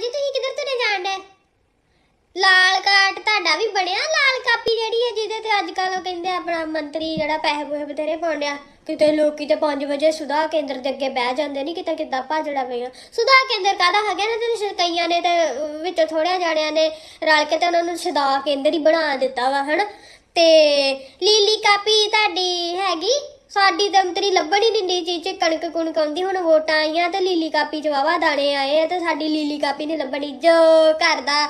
ਜੀ ਤੁਸੀਂ ਕਿੱਧਰ ਤੋਂ ਜਾਣ ਡੇ ਲਾਲ ਕਾਟ ਤੁਹਾਡਾ ਵੀ ਬਣਿਆ ਲਾਲ ਕਾਪੀ ਜਿਹੜੀ ਹੈ ਜਿਹਦੇ ਤੇ ਅੱਜ ਕੱਲ ਉਹ ਕਹਿੰਦੇ ਆਪਣਾ ਮੰਤਰੀ ਜਿਹੜਾ ਪੈਸੇ ਪੂਸੇ ਬਥੇਰੇ ਪਾਉਂਦਿਆ ਕਿਤੇ ਲੋਕੀ ਤੇ 5 ਵਜੇ ਸੁਧਾ ਕੇਂਦਰ ਦੇ ਅੱਗੇ ਬਹਿ ਜਾਂਦੇ ਨਹੀਂ ਕਿਤੇ ਕਿੱਦਾਂ ਭਾਜੜਾ ਪਈਆਂ ਸੁਧਾ ਕੇਂਦਰ ਕਾਦਾ ਹੈਗਾ ਨਾ ਤੇ ਕਈਆਂ ਨੇ ਤੇ ਵਿੱਚ ਥੋੜਿਆ ਜਾਣਿਆਂ ਨੇ ਰਲ ਕੇ ਤੇ ਉਹਨਾਂ ਨੂੰ ਸੁਧਾ ਕੇਂਦਰ ਹੀ ਬਣਾ ਦਿੱਤਾ ਵਾ ਹਨ ਤੇ ਲੀਲੀ ਕਾਪੀ ਤੁਹਾਡੀ ਹੈਗੀ ਸਾਡੀ ਦਮਤਰੀ ਲੱਭਣ ਹੀ ਨਹੀਂ ਦੀ ਚੀਚ ਕਣਕ ਕੁਣਕ ਆਉਂਦੀ ਹੁਣ ਵੋਟਾਂ ਆਈਆਂ ਤੇ ਲੀਲੀ ਕਾਪੀ ਚ ਵਾਵਾ ਦਾਣੇ ਆਏ ਆ ਤੇ ਸਾਡੀ ਲੀਲੀ ਕਾਪੀ ਨੇ ਲੱਭਣੀ ਜੋ ਘਰ ਦਾ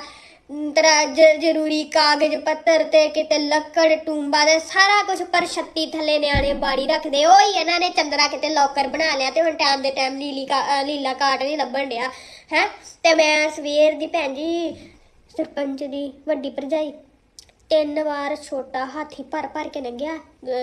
ਤੇਰਾ ਜ਼ਰੂਰੀ ਕਾਗਜ਼ ਪੱਤਰ ਤੇ ਕਿਤੇ ਲੱਕੜ ਟੂੰਬਾ ਦੇ ਸਾਰਾ ਕੁਝ ਪਰ ਛੱਤੀ ਥੱਲੇ ਨਿਆਣੇ ਬਾੜੀ ਰੱਖਦੇ ਉਹ ਹੀ ਇਹਨਾਂ ਨੇ ਚੰਦਰਾ ਕਿਤੇ ਲੋਕਰ ਬਣਾ ਲਿਆ ਤੇ ਹੁਣ ਟਾਈਮ ਦੇ ਟਾਈਮ ਲੀਲੀ ਕਾ ਲੀਲਾ ਕਾਟ ਨਹੀਂ ਲੱਭਣ ਡਿਆ ਹੈ ਤੇ ਮੈਂ ਸਵੇਰ ਦੀ ਭੈਣ ਜੀ ਸਰਪੰਚ ਦੀ ਵੱਡੀ ਭਰਜਾਈ ਤਿੰਨ ਵਾਰ ਛੋਟਾ ਹਾਥੀ ਭਰ ਭਰ ਕੇ ਲੰਘਿਆ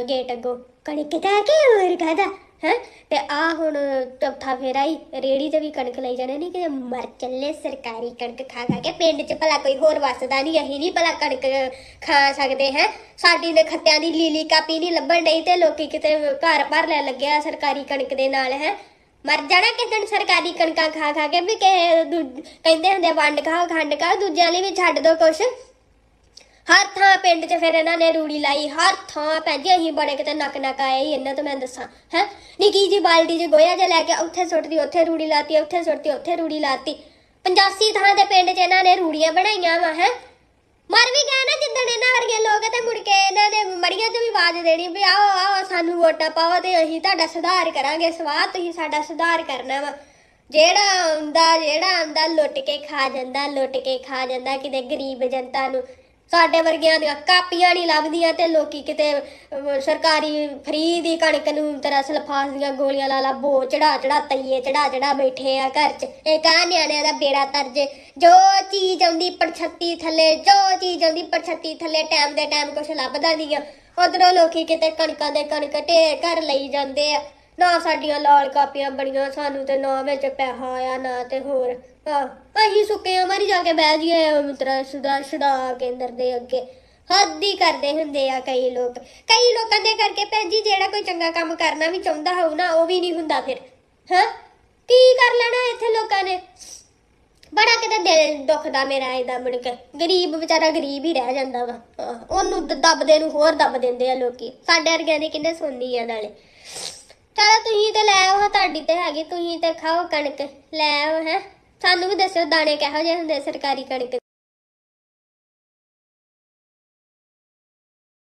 ਗੇਟ ਅੱਗੋ ਕਣਕ ਤਾਂ ਕੀ ਹੋਰ ਕਹਦਾ ਹੈ ਤੇ ਆ ਹੁਣ ਚੌਥਾ ਫੇਰਾ ਹੀ ਰੇੜੀ ਤੇ ਵੀ ਕਣਕ ਲਈ ਜਾਣੇ ਨਹੀਂ ਕਿ ਮਰ ਚੱਲੇ ਸਰਕਾਰੀ ਕਣਕ ਖਾ ਖਾ ਕੇ ਪਿੰਡ 'ਚ ਭਲਾ ਕੋਈ ਹੋਰ ਵਸਦਾ ਨਹੀਂ ਅਹੀਂ ਨਹੀਂ ਭਲਾ ਕਣਕ ਖਾ ਸਕਦੇ ਹੈ ਸਾਡੀ ਨੇ ਖੱਤਿਆਂ ਦੀ ਲੀਲੀ ਕਾਪੀ ਨਹੀਂ ਲੱਭਣ ਡਈ ਤੇ ਲੋਕੀ ਕਿਤੇ ਘਰ ਭਰ ਲੈ ਲੱਗਿਆ ਸਰਕਾਰੀ ਕਣਕ ਦੇ ਨਾਲ ਹੈ ਮਰ ਜਾਣਾ ਕਿਦਣ ਸਰਕਾਰੀ ਕਣਕਾਂ ਖਾ ਖਾ ਕੇ ਵੀ ਕਹਿੰਦੇ ਹੁੰਦੇ ਵੰਡ ਖਾਓ ਖੰਡ ਖਾਓ ਦੂਜਿਆਂ ਲਈ ਵੀ ਛੱਡ ਦਿਓ ਕੁਛ ਹਰ ਥਾਂ ਪਿੰਡ 'ਚ ਫਿਰ ਇਹਨਾਂ ਨੇ ਰੂੜੀ ਲਾਈ ਹਰ ਥਾਂ ਪੈਂਦੀ ਅਸੀਂ ਬੜੇ ਕਿਤੇ ਨੱਕ ਨੱਕ ਆਏ ਇਹਨਾਂ ਤੋਂ ਮੈਂ ਦੱਸਾਂ ਹੈ ਨਿੱਕੀ ਜੀ ਬਾਲਟੀ 'ਚ ਗੋਇਆ ਜਿਹਾ ਲੈ ਕੇ ਉੱਥੇ ਸੁੱਟਦੀ ਉੱਥੇ ਰੂੜੀ ਲਾਤੀ ਉੱਥੇ ਸੁੱਟਦੀ ਉੱਥੇ ਰੂੜੀ ਲਾਤੀ 85 ਥਾਂ ਦੇ ਪਿੰਡ 'ਚ ਇਹਨਾਂ ਨੇ ਰੂੜੀਆਂ ਬਣਾਈਆਂ ਵਾ ਹੈ ਮਰ ਵੀ ਗਏ ਨਾ ਜਿੱਦਣ ਇਹਨਾਂ ਵਰਗੇ ਲੋਕ ਤੇ ਮੁੜ ਕੇ ਇਹਨਾਂ ਨੇ ਮੜੀਆਂ 'ਚ ਵੀ ਆਵਾਜ਼ ਦੇਣੀ ਵੀ ਆਓ ਆਓ ਸਾਨੂੰ ਵੋਟਾਂ ਪਾਓ ਤੇ ਅਸੀਂ ਤੁਹਾਡਾ ਸੁਧਾਰ ਕਰਾਂਗੇ ਸਵਾਹ ਤੁਸੀਂ ਸਾਡਾ ਸੁਧਾਰ ਕਰਨਾ ਵਾ ਜਿਹੜਾ ਹੁੰਦਾ ਜਿਹੜਾ ਹੁੰਦਾ ਲੁੱਟ ਕੇ ਖਾ ਜਾਂਦਾ ਲੁੱਟ ਕੇ ਖਾ ਜਾਂਦਾ ਕਿਤੇ ਗਰੀਬ ਜਨਤਾ ਨੂੰ ਸਾਡੇ ਵਰਗਿਆਂ ਦੀਆਂ ਕਾਪੀਆਂ ਨਹੀਂ ਲੱਗਦੀਆਂ ਤੇ ਲੋਕੀ ਕਿਤੇ ਸਰਕਾਰੀ ਫਰੀ ਦੀ ਕਣਕ ਨੂੰ ਤਰ੍ਹਾਂ ਸਲਫਾਸ ਦੀਆਂ ਗੋਲੀਆਂ ਲਾ ਲਾ ਬੋ ਚੜਾ ਚੜਾ ਤਈਏ ਚੜਾ ਚੜਾ ਬੈਠੇ ਆ ਘਰ 'ਚ ਇਹ ਕਾ ਨਿਆਣਿਆਂ ਦਾ ਬੇੜਾ ਤਰਜੇ ਜੋ ਚੀਜ਼ ਆਉਂਦੀ ਪਰਛੱਤੀ ਥੱਲੇ ਜੋ ਚੀਜ਼ ਆਉਂਦੀ ਪਰਛੱਤੀ ਥੱਲੇ ਟਾਈਮ ਦੇ ਟਾਈਮ ਕੁਛ ਲੱਭਦਾ ਨਹੀਂ ਆ ਉਧਰੋਂ ਲੋਕੀ ਕਿਤੇ ਕਣਕਾਂ ਦੇ ਕਣਕ ਢੇਰ ਘਰ ਲਈ ਜਾਂਦੇ ਆ ਨਾ ਸਾਡੀਆਂ ਲਾਲ ਕਾਪੀਆਂ ਬਣੀਆਂ ਸਾਨੂੰ ਤੇ ਨਾ ਵਿੱਚ ਪੈਸਾ ਆਇਆ ਨਾ ਤੇ ਹੋਰ ਹਾਂ ਅਸੀਂ ਸੁੱਕੇ ਮਾਰੀ ਜਾ ਕੇ ਬਹਿ ਜੀਏ ਮਿੱਤਰਾ ਸੁਦਾ ਸੁਦਾ ਕੇਂਦਰ ਦੇ ਅੱਗੇ ਹੱਦੀ ਕਰਦੇ ਹੁੰਦੇ ਆ ਕਈ ਲੋਕ ਕਈ ਲੋਕਾਂ ਦੇ ਕਰਕੇ ਭੈਣ ਜੀ ਜਿਹੜਾ ਕੋਈ ਚੰਗਾ ਕੰਮ ਕਰਨਾ ਵੀ ਚਾਹੁੰਦਾ ਹੋਊ ਨਾ ਉਹ ਵੀ ਨਹੀਂ ਹੁੰਦਾ ਫਿਰ ਹਾਂ ਕੀ ਕਰ ਲੈਣਾ ਇੱਥੇ ਲੋਕਾਂ ਨੇ ਬੜਾ ਕਿਤੇ ਦਿਲ ਦੁਖਦਾ ਮੇਰਾ ਇਹਦਾ ਮੁੜ ਕੇ ਗਰੀਬ ਵਿਚਾਰਾ ਗਰੀਬ ਹੀ ਰਹਿ ਜਾਂਦਾ ਵਾ ਉਹਨੂੰ ਦੱਬਦੇ ਨੂੰ ਹੋਰ ਦੱਬ ਦਿੰਦੇ ਆ ਲੋਕੀ ਸਾਡੇ ਵਰਗਿਆਂ ਦੀ ਕਿੰਨੇ ਸੁਣਨੀ ਆ ਨਾਲੇ ਚਲੋ ਤੁਸੀਂ ਤੇ ਲੈ ਆਓ ਤੁਹਾਡੀ ਤੇ ਹੈਗੀ ਤੁਸੀਂ ਤੇ ਖਾਓ ਕਣਕ ਲੈ ਆਓ ਹੈ ਸਾਨੂੰ ਵੀ ਦੱਸਿਓ ਦਾਣੇ ਕਿਹੋ ਜਿਹੇ ਹੁੰਦੇ ਸਰਕਾਰੀ ਕਣਕ